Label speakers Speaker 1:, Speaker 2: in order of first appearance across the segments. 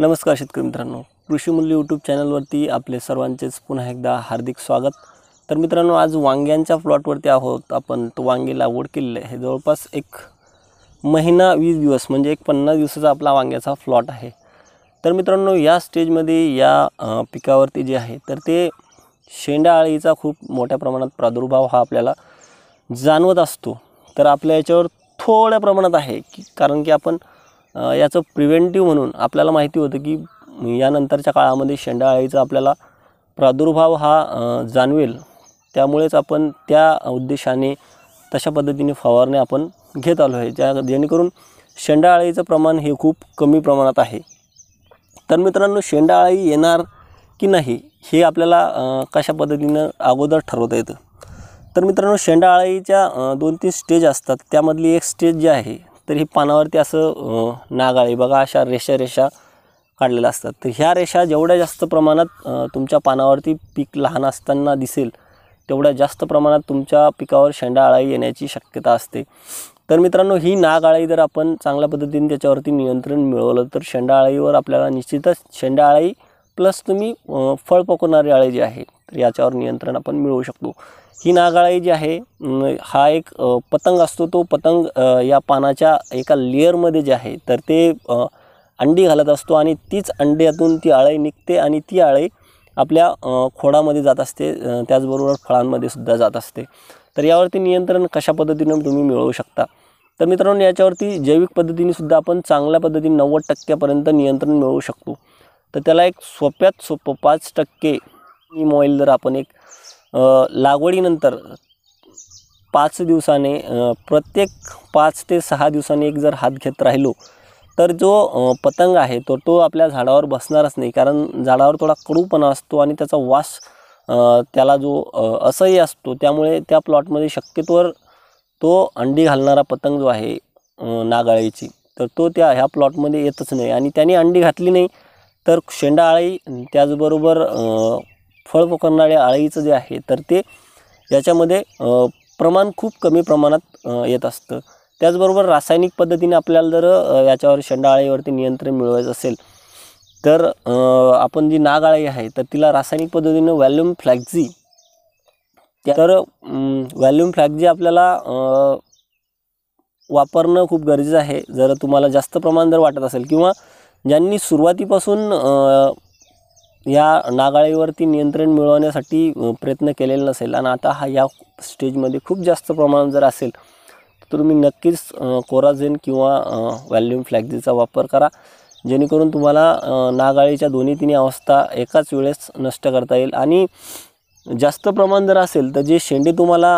Speaker 1: नमस्कार शेतकरी मित्रांनो कृषी मूल्य यूट्यूब चॅनलवरती आपले सर्वांचेच पुन्हा एकदा हार्दिक स्वागत तर मित्रांनो आज वांग्यांच्या प्लॉटवरती आहोत आपण तो वांगे लागवड केलेलं आहे जवळपास एक महिना वीस दिवस म्हणजे एक पन्नास दिवसाचा आपला वांग्याचा प्लॉट आहे तर मित्रांनो या स्टेजमध्ये या पिकावरती जे आहे तर ते शेंडा अळीचा खूप मोठ्या प्रमाणात प्रादुर्भाव हा आपल्याला जाणवत असतो तर आपल्या याच्यावर थोड्या प्रमाणात आहे की कारण की आपण याचं प्रिव्हेंटिव्ह म्हणून आपल्याला माहिती होतं की यानंतरच्या काळामध्ये शेंडाळीचा आपल्याला प्रादुर्भाव हा जाणवेल त्यामुळेच आपण त्या उद्देशाने तशा पद्धतीने फवारणे आपण घेत आलो आहे ज्या जेणेकरून शेंडाळीचं प्रमाण हे खूप कमी प्रमाणात आहे तर मित्रांनो शेंडाळी येणार की नाही हे आपल्याला कशा पद्धतीनं अगोदर ठरवता येतं तर मित्रांनो शेंडाळीच्या दोन तीन स्टेज असतात त्यामधली एक स्टेज जी आहे तर ही पानावरती असं नागाळी बघा अशा रेषा रेषा काढलेल्या असतात तर ह्या रेषा जेवढ्या जास्त प्रमाणात तुमच्या पानावरती पीक लहान असताना दिसेल तेवढ्या जास्त प्रमाणात तुमच्या पिकावर शेंडा आळाई येण्याची शक्यता असते तर मित्रांनो ही नाग आळाई जर आपण चांगल्या पद्धतीने त्याच्यावरती नियंत्रण मिळवलं तर शेंडा आळाईवर आपल्याला निश्चितच शेंडा आळाई प्लस तुम्ही फळ पकवणारी आळी जी आहे तर याच्यावर नियंत्रण आपण मिळवू शकतो ही नागाळाई जी आहे हा एक पतंग असतो तो पतंग या पानाच्या एका लेअरमध्ये जे आहे तर ते अंडी घालत असतो आणि तीच अंड्यातून ती आळे निघते आणि ती आळे आपल्या खोडामध्ये जात असते त्याचबरोबर फळांमध्ये सुद्धा जात असते तर यावरती नियंत्रण कशा पद्धतीनं तुम्ही मिळवू शकता तर मित्रांनो याच्यावरती जैविक पद्धतीने सुद्धा आपण चांगल्या पद्धतीने नव्वद टक्क्यापर्यंत नियंत्रण मिळवू शकतो तर त्याला एक सोप्यात सोपं पाच टक्के नीम ऑइल जर आपण एक लागवडीनंतर पाच दिवसाने प्रत्येक पाच ते सहा दिवसाने एक जर हात घेत राहिलो तर जो पतंग आहे तो तो आपल्या झाडावर बसणारच नाही कारण झाडावर थोडा कडूपणा असतो आणि त्याचा वास त्याला जो असह्य असतो त्यामुळे त्या प्लॉटमध्ये शक्यतोवर तो अंडी घालणारा पतंग जो आहे नागाळीची तर तो त्या ह्या प्लॉटमध्ये येतच नाही आणि त्याने अंडी घातली नाही तर शेंडाळी त्याचबरोबर फळ पकडणारे आळीचं जे आहे तर ते याच्यामध्ये प्रमाण खूप कमी प्रमाणात येत असतं त्याचबरोबर रासायनिक पद्धतीने आपल्याला जर याच्यावर शेंडाळीवरती नियंत्रण मिळवायचं असेल तर आपण जी नागाळी आहे तर तिला रासायनिक पद्धतीनं व्हॅल्युम फ्लॅक्झी तर व्हॅल्युम फ्लॅक्झी आपल्याला वापरणं खूप गरजेचं आहे जर तुम्हाला जास्त प्रमाण जर वाटत असेल किंवा ज्यांनी सुरुवातीपासून या नागाळीवरती नियंत्रण मिळवण्यासाठी प्रयत्न केलेला नसेल आणि आता हा या स्टेजमध्ये खूप जास्त प्रमाण जर असेल तर तुम्ही नक्कीच कोराझेन किंवा व्हॅल्युम फ्लॅक्झीचा वापर करा जेणेकरून तुम्हाला नागाळीच्या दोन्ही तिन्ही अवस्था एकाच वेळेस नष्ट करता येईल आणि जास्त प्रमाण जर असेल तर जे शेंडे तुम्हाला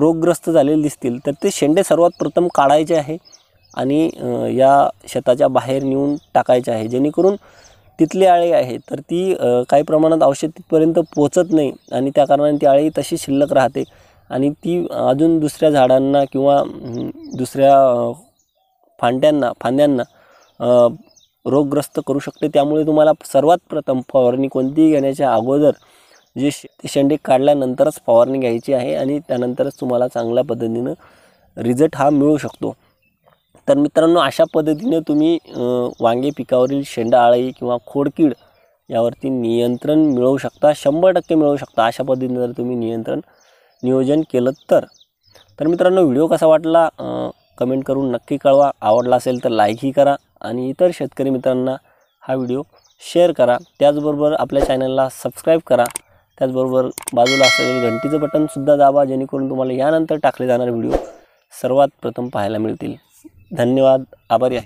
Speaker 1: रोगग्रस्त झालेले दिसतील तर ते शेंडे सर्वात प्रथम काढायचे आहे आणि या शेताच्या बाहेर नेऊन टाकायचे आहे जेणेकरून तिथली आळी आहे तर ती काही प्रमाणात औषध तिथपर्यंत पोचत नाही आणि त्या कारणाने ती आळी तशी शिल्लक राहते आणि ती अजून दुसऱ्या झाडांना किंवा दुसऱ्या फांद्यांना फांद्यांना रोगग्रस्त करू शकते त्यामुळे तुम्हाला सर्वात प्रथम फवारणी कोणतीही घेण्याच्या अगोदर जे शे शेंडे काढल्यानंतरच फवारणी घ्यायची आहे आणि त्यानंतरच तुम्हाला चांगल्या पद्धतीनं रिझल्ट हा मिळू शकतो तर मित्रांनो अशा पद्धतीनं तुम्ही वांगे पिकावरील शेंडा आळी किंवा खोडकीड यावरती नियंत्रण मिळवू शकता शंभर टक्के मिळवू शकता अशा पद्धतीनं जर तुम्ही नियंत्रण नियोजन केलं तर तर मित्रांनो व्हिडिओ कसा वाटला कमेंट करून नक्की कळवा आवडला असेल तर लाईकही करा आणि इतर शेतकरी मित्रांना हा व्हिडिओ शेअर करा त्याचबरोबर आपल्या चॅनलला सबस्क्राईब करा त्याचबरोबर बाजूला असलेलं घंटीचं बटनसुद्धा दाबा जेणेकरून तुम्हाला यानंतर टाकले जाणारे व्हिडिओ सर्वात प्रथम पाहायला मिळतील धन्यवाद आभारी